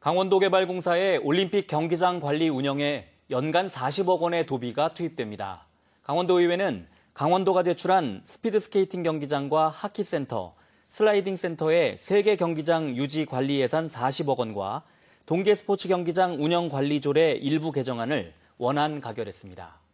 강원도개발공사의 올림픽 경기장 관리 운영에 연간 40억 원의 도비가 투입됩니다. 강원도의회는 강원도가 제출한 스피드스케이팅 경기장과 하키센터, 슬라이딩 센터의 세계 경기장 유지 관리 예산 40억 원과 동계 스포츠 경기장 운영 관리조례 일부 개정안을 원안 가결했습니다.